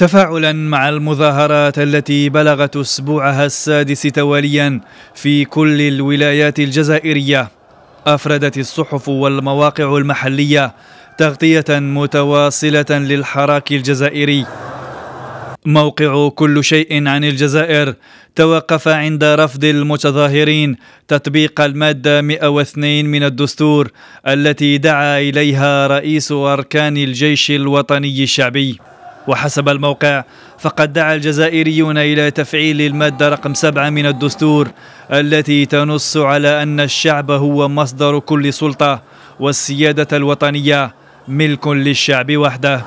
تفاعلا مع المظاهرات التي بلغت اسبوعها السادس تواليا في كل الولايات الجزائريه افردت الصحف والمواقع المحليه تغطيه متواصله للحراك الجزائري موقع كل شيء عن الجزائر توقف عند رفض المتظاهرين تطبيق المادة 102 من الدستور التي دعا إليها رئيس أركان الجيش الوطني الشعبي وحسب الموقع فقد دعا الجزائريون إلى تفعيل المادة رقم سبعة من الدستور التي تنص على أن الشعب هو مصدر كل سلطة والسيادة الوطنية ملك للشعب وحده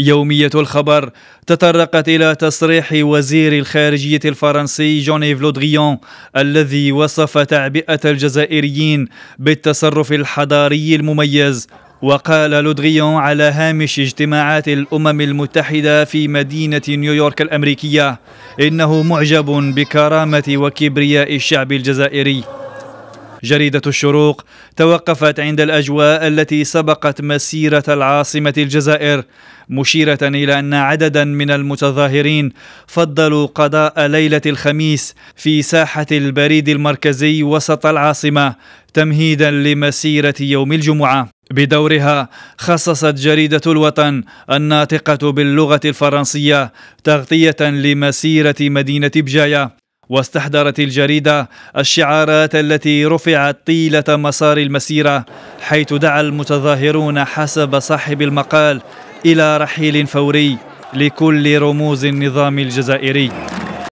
يومية الخبر تطرقت إلى تصريح وزير الخارجية الفرنسي جونيف لودغيون الذي وصف تعبئة الجزائريين بالتصرف الحضاري المميز وقال لودريون على هامش اجتماعات الأمم المتحدة في مدينة نيويورك الأمريكية إنه معجب بكرامة وكبرياء الشعب الجزائري جريدة الشروق توقفت عند الأجواء التي سبقت مسيرة العاصمة الجزائر مشيرة إلى أن عددا من المتظاهرين فضلوا قضاء ليلة الخميس في ساحة البريد المركزي وسط العاصمة تمهيدا لمسيرة يوم الجمعة بدورها خصصت جريدة الوطن الناطقة باللغة الفرنسية تغطية لمسيرة مدينة بجاية واستحضرت الجريدة الشعارات التي رفعت طيلة مسار المسيرة حيث دعا المتظاهرون حسب صاحب المقال إلى رحيل فوري لكل رموز النظام الجزائري